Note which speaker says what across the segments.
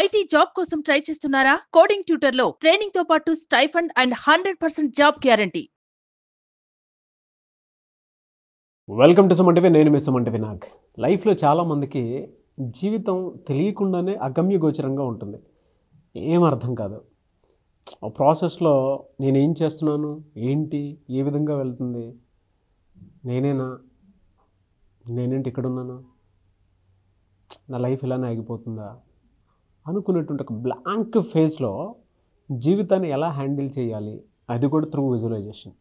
Speaker 1: IT job కోసం try చేస్తున్నారా coding tutor లో ట్రైనింగ్ తో పాటు stipend and hundred percent job guarantee
Speaker 2: welcome to సమంటివి నేను మీ సమంటివి వినాక్ లైఫ్లో చాలామందికి జీవితం తెలియకుండానే అగమ్య గోచరంగా ఉంటుంది ఏం అర్థం కాదు ఆ ప్రాసెస్లో నేనేం చేస్తున్నాను ఏంటి ఏ విధంగా వెళ్తుంది నేనేనా నేనేంటి ఇక్కడున్నాను నా లైఫ్ ఇలానే ఆగిపోతుందా అనుకునేటువంటి ఒక బ్లాంక్ ఫేస్లో జీవితాన్ని ఎలా హ్యాండిల్ చేయాలి అది కూడా త్రూ విజువలైజేషన్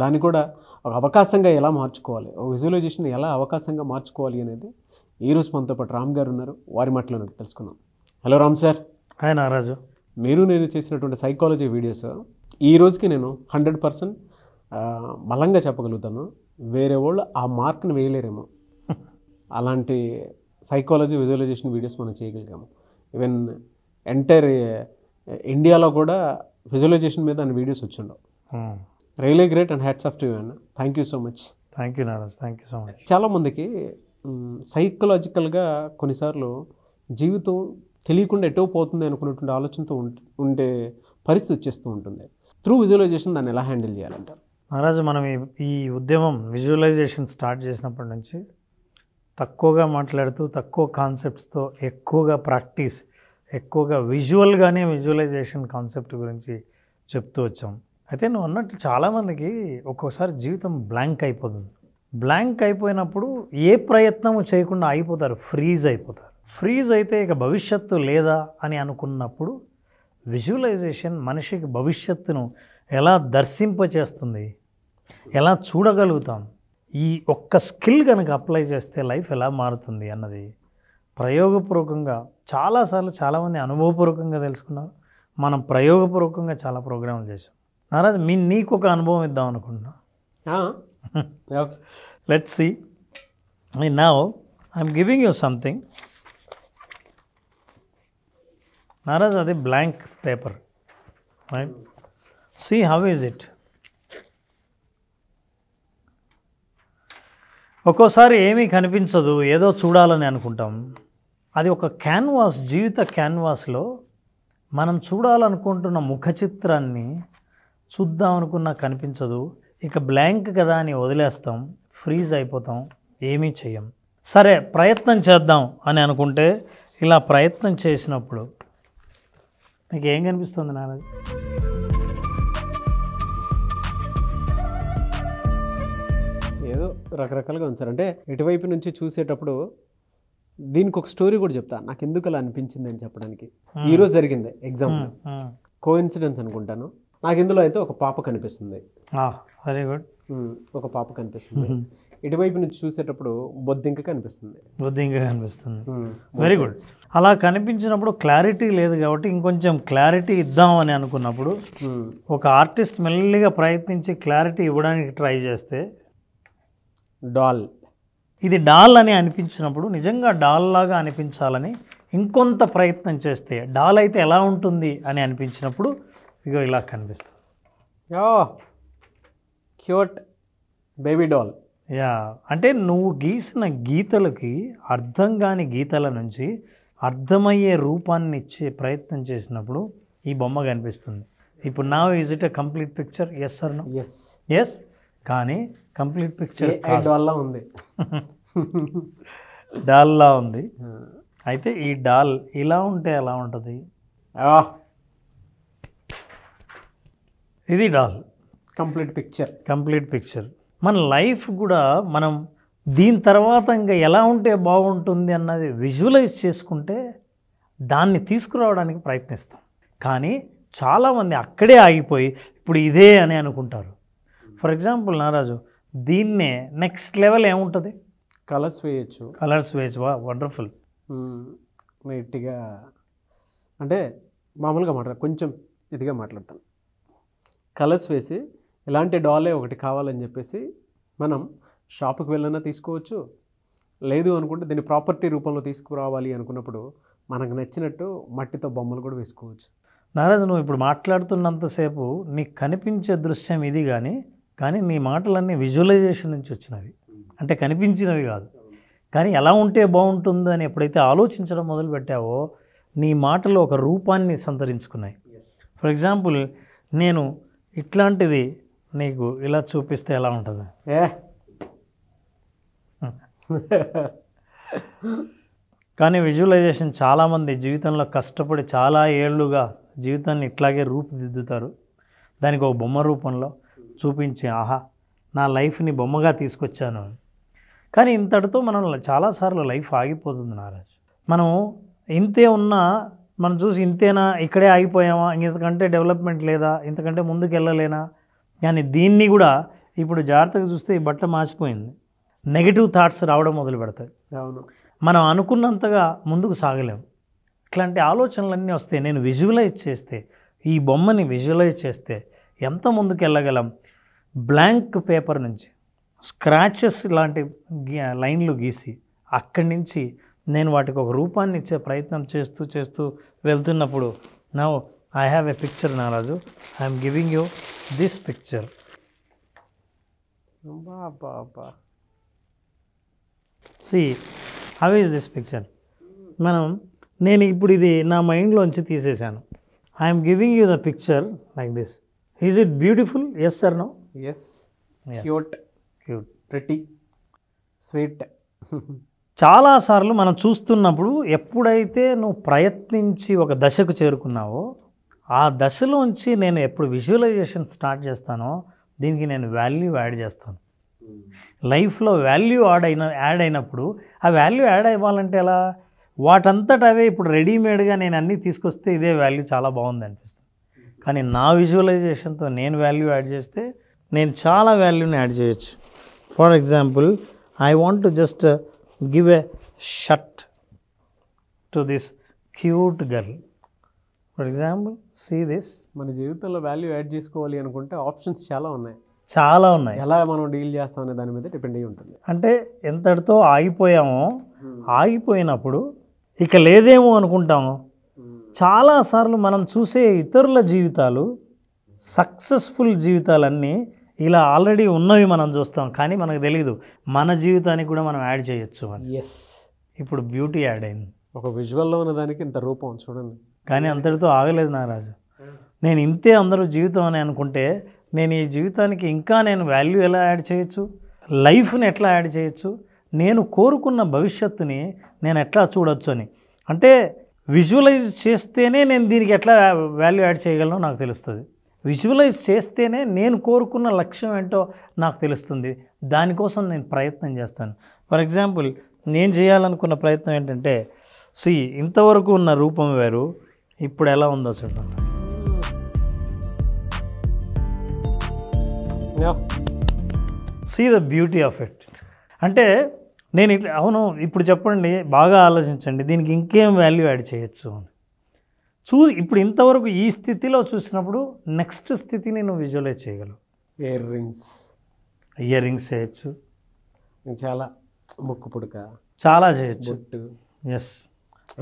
Speaker 2: దాన్ని కూడా ఒక అవకాశంగా ఎలా మార్చుకోవాలి ఒక విజువలైజేషన్ ఎలా అవకాశంగా మార్చుకోవాలి అనేది ఈరోజు మనతో పాటు రామ్ గారు ఉన్నారు వారి మాటలో నాకు తెలుసుకున్నాం హలో రామ్ సార్ హాయ్ నారాజు మీరు నేను చేసినటువంటి సైకాలజీ వీడియోస్ ఈ రోజుకి నేను హండ్రెడ్ పర్సెంట్ బలంగా చెప్పగలుగుతాను వేరే వాళ్ళు ఆ మార్క్ని వేయలేరేమో అలాంటి సైకాలజీ విజువలైజేషన్ వీడియోస్ మనం చేయగలిగాము ఈవెన్ ఎంటైర్ ఇండియాలో కూడా విజువలైజేషన్ మీద అన్ని వీడియోస్ వచ్చిండవు really great and hats off to you అన్న thank you so much thank you Naraj thank you so much చాలామందికి సైకలాజికల్గా కొన్నిసార్లు జీవితం తెలియకుండా ఎటో పోతుంది అనుకున్నటువంటి ఆలోచనతో ఉండే పరిస్థితి వచ్చేస్తూ ఉంటుంది త్రూ విజువలైజేషన్ దాన్ని ఎలా హ్యాండిల్ చేయాలంటారు నారాజు మనం ఈ ఉద్యమం విజువలైజేషన్ స్టార్ట్
Speaker 1: చేసినప్పటి నుంచి తక్కువగా మాట్లాడుతూ తక్కువ కాన్సెప్ట్స్తో ఎక్కువగా ప్రాక్టీస్ ఎక్కువగా విజువల్గానే విజువలైజేషన్ కాన్సెప్ట్ గురించి చెప్తూ వచ్చాం అయితే నువ్వు అన్నట్టు చాలామందికి ఒక్కోసారి జీవితం బ్లాంక్ అయిపోతుంది బ్లాంక్ అయిపోయినప్పుడు ఏ ప్రయత్నము చేయకుండా అయిపోతారు ఫ్రీజ్ అయిపోతారు ఫ్రీజ్ అయితే ఇక భవిష్యత్తు లేదా అని అనుకున్నప్పుడు విజువలైజేషన్ మనిషికి భవిష్యత్తును ఎలా దర్శింపచేస్తుంది ఎలా చూడగలుగుతాం ఈ ఒక్క స్కిల్ కనుక అప్లై చేస్తే లైఫ్ ఎలా మారుతుంది అన్నది ప్రయోగపూర్వకంగా చాలాసార్లు చాలామంది అనుభవపూర్వకంగా తెలుసుకున్నారు మనం ప్రయోగపూర్వకంగా చాలా ప్రోగ్రాంలు చేసాం నారాజ్ మీ నీకు ఒక అనుభవం ఇద్దాం అనుకుంటున్నా let see I now I'm giving you something Naraj అది blank paper right see how is it ఒక్కోసారి ఏమీ కనిపించదు ఏదో చూడాలని అనుకుంటాం అది ఒక క్యాన్వాస్ జీవిత క్యాన్వాస్లో మనం చూడాలనుకుంటున్న ముఖ చిత్రాన్ని చూద్దాం అనుకున్నా కనిపించదు ఇక బ్లాంక్ కదా అని వదిలేస్తాం ఫ్రీజ్ అయిపోతాం ఏమీ చెయ్యం సరే ప్రయత్నం చేద్దాం అని అనుకుంటే ఇలా ప్రయత్నం చేసినప్పుడు నీకేం కనిపిస్తుంది నాన్నది
Speaker 2: ఏదో రకరకాలుగా ఉంచారు అంటే ఎటువైపు నుంచి చూసేటప్పుడు దీనికి ఒక స్టోరీ కూడా చెప్తా నాకు ఎందుకు అలా అనిపించింది అని చెప్పడానికి ఈరోజు జరిగింది ఎగ్జాంపుల్ కో ఇన్సిడెన్స్ అనుకుంటాను నాకు ఇందులో అయితే ఒక పాప కనిపిస్తుంది వెరీ గుడ్ ఒక పాప కనిపిస్తుంది ఇటువైపు నుంచి చూసేటప్పుడు బొద్దింక కనిపిస్తుంది బొద్దింక కనిపిస్తుంది వెరీ గుడ్ అలా
Speaker 1: కనిపించినప్పుడు క్లారిటీ లేదు కాబట్టి ఇంకొంచెం క్లారిటీ ఇద్దామని అనుకున్నప్పుడు ఒక ఆర్టిస్ట్ మెల్లిగా ప్రయత్నించి క్లారిటీ ఇవ్వడానికి ట్రై చేస్తే డాల్ ఇది డాల్ అని అనిపించినప్పుడు నిజంగా డాల్ లాగా అనిపించాలని ఇంకొంత ప్రయత్నం చేస్తే డాల్ అయితే ఎలా ఉంటుంది అని అనిపించినప్పుడు ఇగో ఇలా కనిపిస్తుంది
Speaker 2: yeah cute baby doll
Speaker 1: yeah అంటే నువ్వు గీసిన గీతలకి అర్థం కాని గీతల నుంచి అర్థమయ్యే రూపాన్ని ఇచ్చే ప్రయత్నం చేసినప్పుడు ఈ బొమ్మ కనిపిస్తుంది ఇప్పుడు నా is it a complete picture yes sir yes yes కానీ కంప్లీట్ పిక్చర్ డాల్లా ఉంది డాల్లా ఉంది అయితే ఈ డాల్ ఇలా ఉంటే ఎలా ఉంటుంది ఇది doll complete picture complete picture మన లైఫ్ కూడా మనం దీని తర్వాత ఇంకా ఎలా ఉంటే బాగుంటుంది అన్నది విజువలైజ్ చేసుకుంటే దాన్ని తీసుకురావడానికి ప్రయత్నిస్తాం కానీ చాలామంది అక్కడే ఆగిపోయి ఇప్పుడు ఇదే అని అనుకుంటారు ఫర్ ఎగ్జాంపుల్ నారాజు దీన్నే నెక్స్ట్ లెవెల్
Speaker 2: ఏముంటుంది కలర్స్ వేయచ్చు కలర్స్ వేయచ్చు వా వండర్ఫుల్ నీట్గా అంటే మామూలుగా మాట్లాడ కొంచెం ఇదిగా మాట్లాడతాను కలర్స్ వేసి ఇలాంటి డాలే ఒకటి కావాలని చెప్పేసి మనం షాప్కి వెళ్ళినా తీసుకోవచ్చు లేదు అనుకుంటే దీన్ని ప్రాపర్టీ రూపంలో తీసుకురావాలి అనుకున్నప్పుడు మనకు నచ్చినట్టు మట్టితో బొమ్మలు కూడా వేసుకోవచ్చు
Speaker 1: నారాజు నువ్వు ఇప్పుడు మాట్లాడుతున్నంతసేపు నీకు కనిపించే దృశ్యం ఇది కానీ కానీ నీ మాటలన్నీ విజువలైజేషన్ నుంచి వచ్చినవి అంటే కనిపించినవి కాదు కానీ ఎలా ఉంటే బాగుంటుంది అని ఎప్పుడైతే ఆలోచించడం మొదలుపెట్టావో నీ మాటలు ఒక రూపాన్ని సంతరించుకున్నాయి ఫర్ ఎగ్జాంపుల్ నేను ఇట్లాంటిది నీకు ఇలా చూపిస్తే ఎలా ఉంటుంది ఏ కానీ విజువలైజేషన్ చాలామంది జీవితంలో కష్టపడి చాలా ఏళ్ళుగా జీవితాన్ని ఇట్లాగే రూపుదిద్దుతారు దానికి ఒక బొమ్మ రూపంలో చూపించి ఆహా నా లైఫ్ని బొమ్మగా తీసుకొచ్చాను కానీ ఇంతటితో మనం చాలాసార్లు లైఫ్ ఆగిపోతుంది నారాజ్ మనం ఇంతే ఉన్నా మనం చూసి ఇంతేనా ఇక్కడే ఆగిపోయామా ఇంతకంటే డెవలప్మెంట్ లేదా ఇంతకంటే ముందుకు వెళ్ళలేనా కానీ దీన్ని కూడా ఇప్పుడు జాగ్రత్తగా చూస్తే ఈ బట్ట మార్చిపోయింది నెగిటివ్ థాట్స్ రావడం మొదలు పెడతాయి మనం అనుకున్నంతగా ముందుకు సాగలేం ఇట్లాంటి ఆలోచనలన్నీ వస్తాయి నేను విజువలైజ్ చేస్తే ఈ బొమ్మని విజువలైజ్ చేస్తే ఎంత ముందుకు వెళ్ళగలం బ్లాంక్ పేపర్ నుంచి స్క్రాచెస్ లాంటి లైన్లు గీసి అక్కడి నుంచి నేను వాటికి ఒక రూపాన్ని ఇచ్చే ప్రయత్నం చేస్తూ చేస్తూ వెళ్తున్నప్పుడు నా I have a picture Naraju I'm giving you this picture see how is this picture మనం నేను ఇప్పుడు ఇది నా మైండ్లోంచి తీసేశాను I'm giving you the picture like this is it beautiful yes sir no
Speaker 2: yes cute cute pretty sweet
Speaker 1: చాలాసార్లు మనం చూస్తున్నప్పుడు ఎప్పుడైతే నువ్వు ప్రయత్నించి ఒక దశకు చేరుకున్నావో ఆ దశలోంచి నేను ఎప్పుడు విజువలైజేషన్ స్టార్ట్ చేస్తానో దీనికి నేను వాల్యూ యాడ్ చేస్తాను లైఫ్లో వాల్యూ యాడ్ అయిన యాడ్ అయినప్పుడు ఆ వాల్యూ యాడ్ అవ్వాలంటే ఎలా వాటంతట అవే ఇప్పుడు రెడీమేడ్గా నేను అన్నీ తీసుకొస్తే ఇదే వాల్యూ చాలా బాగుంది అనిపిస్తుంది కానీ నా విజువలైజేషన్తో నేను వాల్యూ యాడ్ చేస్తే నేను చాలా వాల్యూని యాడ్ చేయొచ్చు for example I want to just give a shot to this cute girl
Speaker 2: for example see this మన జీవితంలో వాల్యూ యాడ్ చేసుకోవాలి అనుకుంటే ఆప్షన్స్ చాలా ఉన్నాయి
Speaker 1: చాలా ఉన్నాయి
Speaker 2: ఎలా మనం డీల్ చేస్తాం అనే దాని మీద డిపెండ్ అయి ఉంటుంది
Speaker 1: అంటే ఎంతటితో ఆగిపోయామో hmm. ఆగిపోయినప్పుడు ఇక లేదేమో అనుకుంటాము చాలాసార్లు మనం చూసే ఇతరుల జీవితాలు సక్సెస్ఫుల్ జీవితాలన్నీ ఇలా ఆల్రెడీ ఉన్నవి మనం చూస్తాం కానీ మనకు తెలియదు మన జీవితానికి కూడా మనం యాడ్ చేయొచ్చు అని ఎస్ ఇప్పుడు బ్యూటీ యాడ్ అయింది ఒక విజువల్లో ఉన్న దానికి ఇంత రూపం చూడండి కానీ అంతటితో ఆగలేదు నారాజు నేను ఇంతే అందరూ జీవితం అని అనుకుంటే నేను ఈ జీవితానికి ఇంకా నేను వాల్యూ ఎలా యాడ్ చేయొచ్చు లైఫ్ని ఎట్లా యాడ్ చేయొచ్చు నేను కోరుకున్న భవిష్యత్తుని నేను ఎట్లా చూడొచ్చు అని అంటే విజువలైజ్ చేస్తేనే నేను దీనికి ఎట్లా వాల్యూ యాడ్ చేయగలనో నాకు తెలుస్తుంది విజువలైజ్ చేస్తేనే నేను కోరుకున్న లక్ష్యం ఏంటో నాకు తెలుస్తుంది దానికోసం నేను ప్రయత్నం చేస్తాను ఫర్ ఎగ్జాంపుల్ నేను చేయాలనుకున్న ప్రయత్నం ఏంటంటే సి ఇంతవరకు ఉన్న రూపం వేరు ఇప్పుడు ఎలా ఉందో చూడండి see the beauty of it అంటే నేను ఇట్లా అవును ఇప్పుడు చెప్పండి బాగా ఆలోచించండి దీనికి ఇంకేం వాల్యూ యాడ్ చేయొచ్చు అని చూ ఇప్పుడు ఇంతవరకు ఈ స్థితిలో చూసినప్పుడు నెక్స్ట్ స్థితిని నువ్వు విజువలైజ్ చేయగలవు ఇయర్ రింగ్స్ ఇయర్ రింగ్స్ చేయొచ్చు చాలా
Speaker 2: ముక్కు పుడక చాలా చేయొచ్చు ఎస్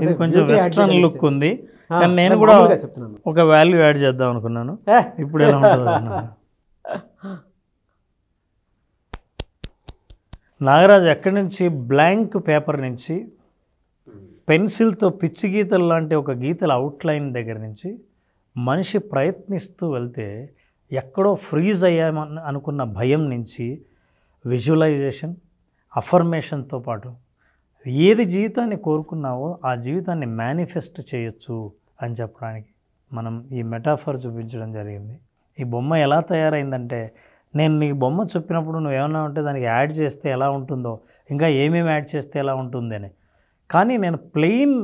Speaker 1: ఇది కొంచెం వెస్ట్రన్ లుక్ ఉంది కానీ నేను కూడా ఒక వాల్యూ యాడ్ చేద్దాం అనుకున్నాను ఇప్పుడు ఎలా ఉంటుంది నాగరాజు ఎక్కడి నుంచి బ్లాంక్ పేపర్ నుంచి పెన్సిల్తో పిచ్చి గీతలు లాంటి ఒక గీతల అవుట్లైన్ దగ్గర నుంచి మనిషి ప్రయత్నిస్తూ వెళ్తే ఎక్కడో ఫ్రీజ్ అయ్యామని అనుకున్న భయం నుంచి విజువలైజేషన్ అఫర్మేషన్తో పాటు ఏది జీవితాన్ని కోరుకున్నావో ఆ జీవితాన్ని మేనిఫెస్ట్ చేయొచ్చు అని చెప్పడానికి మనం ఈ మెటాఫర్ చూపించడం జరిగింది ఈ బొమ్మ ఎలా తయారైందంటే నేను నీకు బొమ్మ చెప్పినప్పుడు నువ్వు ఉంటే దానికి యాడ్ చేస్తే ఎలా ఉంటుందో ఇంకా ఏమేమి యాడ్ చేస్తే ఎలా ఉంటుంది అని కానీ నేను ప్లెయిన్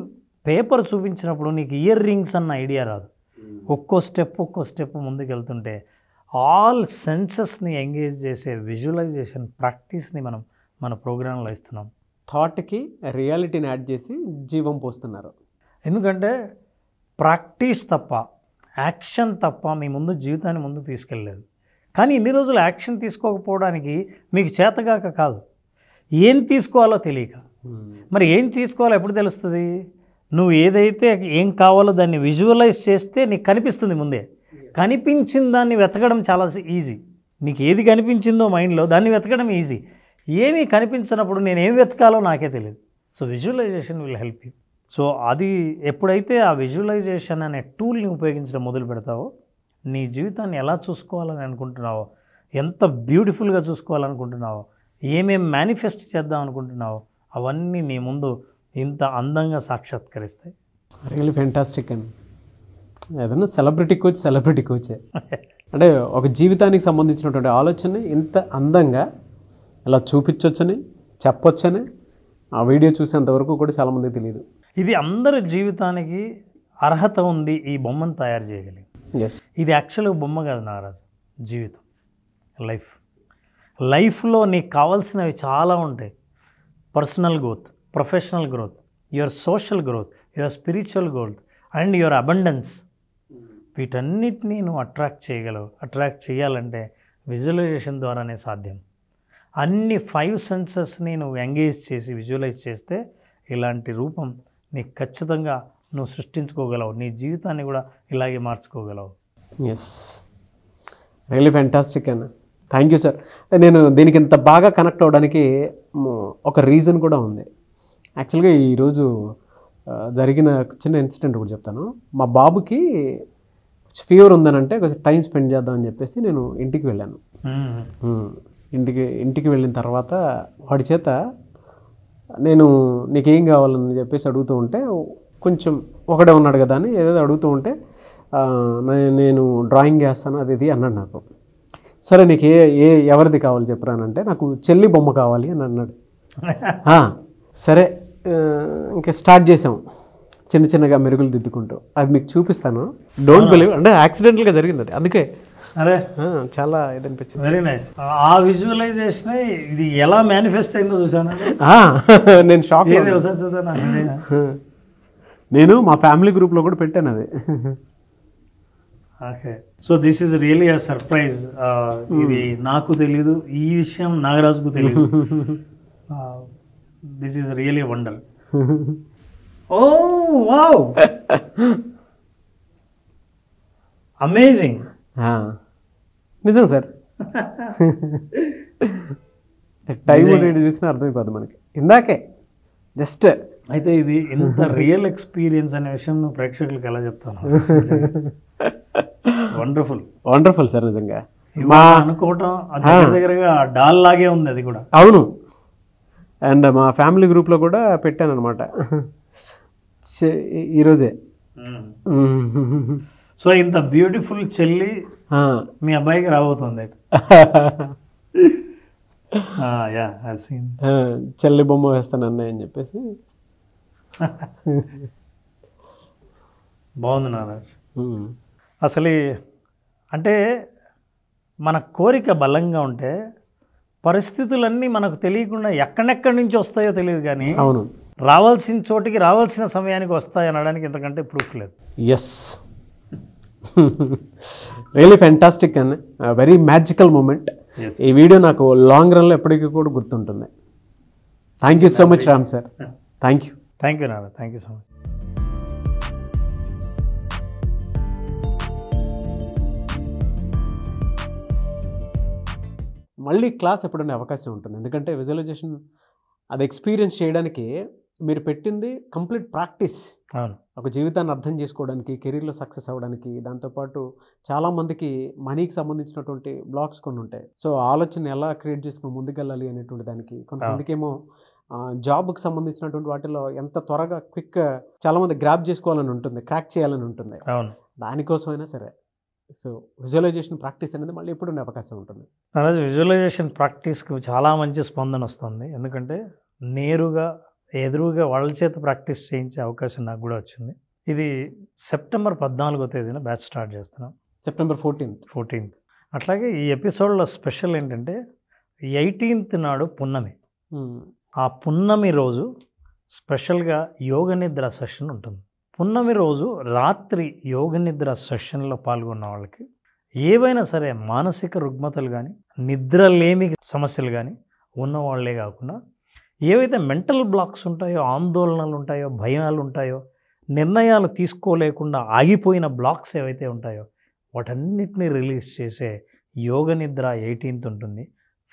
Speaker 1: పేపర్ చూపించినప్పుడు నీకు ఇయర్ రింగ్స్ అన్న ఐడియా రాదు hmm. ఒక్కో స్టెప్ ఒక్కో స్టెప్ ముందుకు వెళ్తుంటే ఆల్ సెన్సెస్ని ఎంగేజ్ చేసే విజువలైజేషన్ ప్రాక్టీస్ని మనం మన ప్రోగ్రాంలో ఇస్తున్నాం థాట్కి రియాలిటీని యాడ్ చేసి జీవం పోస్తున్నారు ఎందుకంటే ప్రాక్టీస్ తప్ప యాక్షన్ తప్ప మీ ముందు జీవితాన్ని ముందు తీసుకెళ్ళలేదు కానీ ఇన్ని రోజులు యాక్షన్ తీసుకోకపోవడానికి మీకు చేతగాక కాదు ఏం తీసుకోవాలో తెలియక hmm. మరి ఏం తీసుకోవాలో ఎప్పుడు తెలుస్తుంది నువ్వు ఏదైతే ఏం కావాలో దాన్ని విజువలైజ్ చేస్తే నీకు కనిపిస్తుంది ముందే కనిపించిన దాన్ని వెతకడం చాలా ఈజీ నీకు ఏది కనిపించిందో మైండ్లో దాన్ని వెతకడం ఈజీ ఏమీ కనిపించినప్పుడు నేను ఏం వెతకాలో నాకే తెలియదు so visualisation will help you so అది ఎప్పుడైతే ఆ విజువలైజేషన్ అనే టూల్ని ఉపయోగించడం మొదలు పెడతావో నీ జీవితాన్ని ఎలా చూసుకోవాలని అనుకుంటున్నావో ఎంత బ్యూటిఫుల్గా చూసుకోవాలనుకుంటున్నావో ఏమేం మేనిఫెస్ట్ చేద్దాం అనుకుంటున్నావో అవన్నీ నీ ముందు ఇంత అందంగా సాక్షాత్కరిస్తాయి
Speaker 2: రియల్ ఫెంటాస్టిక్ అండి ఏదైనా సెలబ్రిటీ కోచ్ సెలబ్రిటీ కోచే అంటే ఒక జీవితానికి సంబంధించినటువంటి ఆలోచన ఇంత అందంగా ఇలా చూపించవచ్చని చెప్పొచ్చని ఆ వీడియో చూసేంతవరకు కూడా చాలామందికి తెలియదు
Speaker 1: ఇది అందరి జీవితానికి అర్హత ఉంది ఈ బొమ్మను తయారు చేయగలిగింది ఇది యాక్చువల్గా బొమ్మ కాదు నాగరాజు జీవితం లైఫ్ లైఫ్లో నీకు కావాల్సినవి చాలా ఉంటాయి personal growth professional growth your social growth your spiritual growth and your abundance వీటన్నిటినీ నువ్వు అట్రాక్ట్ చేయగలవు అట్రాక్ట్ చేయాలంటే విజువలైజేషన్ ద్వారానే సాధ్యం అన్ని ఫైవ్ సెన్సెస్ని నువ్వు ఎంగేజ్ చేసి విజువలైజ్ చేస్తే ఇలాంటి రూపం నీకు ఖచ్చితంగా నువ్వు సృష్టించుకోగలవు నీ జీవితాన్ని కూడా ఇలాగే మార్చుకోగలవు
Speaker 2: ఎస్ రియలీ ఫ్యాంటాస్టిక్ అన్న థ్యాంక్ యూ సార్ నేను దీనికి ఇంత బాగా కనెక్ట్ అవ్వడానికి ఒక రీజన్ కూడా ఉంది యాక్చువల్గా ఈరోజు జరిగిన చిన్న ఇన్సిడెంట్ కూడా చెప్తాను మా బాబుకి ఫీవర్ ఉందని అంటే కొంచెం టైం స్పెండ్ చేద్దామని చెప్పేసి నేను ఇంటికి వెళ్ళాను ఇంటికి ఇంటికి వెళ్ళిన తర్వాత వాడి చేత నేను నీకేం కావాలని చెప్పేసి అడుగుతూ ఉంటే కొంచెం ఒకడే ఉన్నాడు కదా అని ఏదేదో అడుగుతూ ఉంటే నేను డ్రాయింగ్ వేస్తాను అది ఇది అన్నాడు నాకు సరే నీకు ఏ ఏ ఎవరిది కావాలి చెప్పరానంటే నాకు చెల్లి బొమ్మ కావాలి అని అన్నాడు సరే ఇంకా స్టార్ట్ చేసాం చిన్న చిన్నగా మెరుగులు దిద్దుకుంటూ అది మీకు చూపిస్తాను డోంట్ బిలీవ్ అంటే యాక్సిడెంట్గా జరిగింది అది అందుకే అరే
Speaker 1: చాలా ఇది అనిపించింది వెరీ నైస్ ఆ విజువలైజేషన్ ఇది ఎలా మేనిఫెస్ట్ అయిందో చూసాను నేను షాక్ ఒకసారి చూద్దాను
Speaker 2: నేను మా ఫ్యామిలీ గ్రూప్లో కూడా పెట్టాను అది okay so this is really a surprise
Speaker 1: ఇది hmm. నాకు తెలీదు ఈ విషయం నాగరాజుకు తెలియదు this is really wonder oh wow
Speaker 2: amazing నిజం సార్ టైం చూసిన అర్థమైపోతుంది మనకి ఇందాకే జస్ట్ అయితే ఇది ఇంత రియల్ ఎక్స్పీరియన్స్ అనే విషయం
Speaker 1: నువ్వు ప్రేక్షకులకు ఎలా చెప్తాను
Speaker 2: వండర్ఫుల్ వండర్ఫుల్ సార్ నిజంగా మా అనుకోవటం
Speaker 1: దగ్గరగా డాల్ లాగే ఉంది అది కూడా
Speaker 2: అవును అండ్ మా ఫ్యామిలీ గ్రూప్లో కూడా పెట్టాను అనమాట ఈరోజే
Speaker 1: సో ఇంత బ్యూటిఫుల్ చెల్లి మీ అబ్బాయికి రాబోతుంది యా
Speaker 2: చెల్లి బొమ్మ వేస్తాను అన్నయ్య అని చెప్పేసి బాగుంది నారాజ్
Speaker 1: అసలు అంటే మన కోరిక బలంగా ఉంటే పరిస్థితులన్నీ మనకు తెలియకుండా ఎక్కడెక్కడి నుంచి వస్తాయో తెలియదు కానీ అవును రావాల్సిన చోటికి రావాల్సిన సమయానికి వస్తాయి అనడానికి ఇంతకంటే ప్రూఫ్ లేదు
Speaker 2: ఎస్ రియలీ ఫ్యాంటాస్టిక్ అండి వెరీ మ్యాజికల్ మూమెంట్ ఈ వీడియో నాకు లాంగ్ రన్లో ఎప్పటికీ కూడా గుర్తుంటుంది thank you so much Ram sir thank you
Speaker 1: thank you నాన్న థ్యాంక్ యూ సో మచ్
Speaker 2: మళ్ళీ క్లాస్ ఎప్పుడనే అవకాశం ఉంటుంది ఎందుకంటే విజువలైజేషన్ అది ఎక్స్పీరియన్స్ చేయడానికి మీరు పెట్టింది కంప్లీట్ ప్రాక్టీస్ ఒక జీవితాన్ని అర్థం చేసుకోవడానికి కెరీర్లో సక్సెస్ అవ్వడానికి దాంతోపాటు చాలామందికి మనీకి సంబంధించినటువంటి బ్లాగ్స్ కొన్ని ఉంటాయి సో ఆలోచన ఎలా క్రియేట్ చేసుకుని ముందుకెళ్ళాలి అనేటువంటి దానికి కొంతమందికి ఏమో జాబ్కి సంబంధించినటువంటి వాటిలో ఎంత త్వరగా క్విక్ చాలామంది గ్రాప్ చేసుకోవాలని ఉంటుంది క్రాక్ చేయాలని ఉంటుంది దానికోసమైనా సరే సో విజువలైజేషన్ ప్రాక్టీస్ అనేది మళ్ళీ ఎప్పుడు ఉండే అవకాశం ఉంటుంది
Speaker 1: అలాగే విజువలైజేషన్ ప్రాక్టీస్కి చాలా మంచి స్పందన వస్తుంది ఎందుకంటే నేరుగా ఎదురుగా వాళ్ళ చేత ప్రాక్టీస్ చేయించే అవకాశం నాకు కూడా వచ్చింది ఇది సెప్టెంబర్ పద్నాలుగో తేదీన బ్యాచ్ స్టార్ట్ చేస్తున్నాం సెప్టెంబర్ ఫోర్టీన్త్ ఫోర్టీన్త్ అట్లాగే ఈ ఎపిసోడ్లో స్పెషల్ ఏంటంటే ఎయిటీన్త్ నాడు పున్నమి ఆ పున్నమి రోజు స్పెషల్గా యోగ నిద్ర సెషన్ ఉంటుంది పున్నమి రోజు రాత్రి యోగ నిద్ర సెషన్లో పాల్గొన్న వాళ్ళకి ఏవైనా సరే మానసిక రుగ్మతలు కానీ నిద్రలేమి సమస్యలు కానీ ఉన్న వాళ్ళే కాకుండా ఏవైతే మెంటల్ బ్లాక్స్ ఉంటాయో ఆందోళనలు ఉంటాయో భయాలు ఉంటాయో నిర్ణయాలు తీసుకోలేకుండా ఆగిపోయిన బ్లాక్స్ ఏవైతే ఉంటాయో వాటన్నిటిని రిలీజ్ చేసే యోగ నిద్ర ఎయిటీన్త్ ఉంటుంది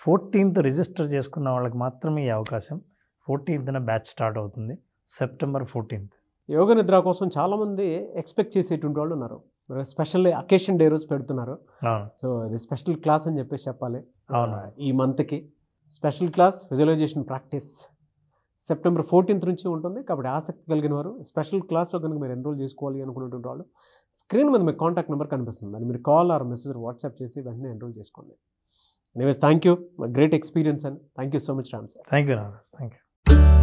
Speaker 1: ఫోర్టీన్త్ రిజిస్టర్ చేసుకున్న వాళ్ళకి మాత్రమే ఈ అవకాశం ఫోర్టీన్త్న బ్యాచ్ స్టార్ట్ అవుతుంది సెప్టెంబర్ ఫోర్టీన్త్
Speaker 2: యోగ నిద్ర కోసం చాలామంది ఎక్స్పెక్ట్ చేసేటువంటి వాళ్ళు ఉన్నారు స్పెషల్ అకేషన్ డే రోజు పెడుతున్నారు సో ఇది స్పెషల్ క్లాస్ అని చెప్పేసి చెప్పాలి అవును ఈ మంత్కి special class visualisation practice September fourteenth నుంచి ఉంటుంది కాబట్టి ఆసక్తి కలిగిన వారు స్పెషల్ క్లాస్లో కనుక మీరు ఎన్రోల్ చేసుకోవాలి అనుకున్నటువంటి వాళ్ళు స్క్రీన్ మీద మీకు కాంటాక్ట్ నెంబర్ కనిపిస్తుంది దాన్ని మీరు కాల్ ఆర్ మెసేజ్ వాట్సాప్ చేసి వెంటనే ఎన్రోల్ చేసుకోండి Anyways, thank you. A great experience and thank you so much, Ram sir. Thank you, Ram. Thank you.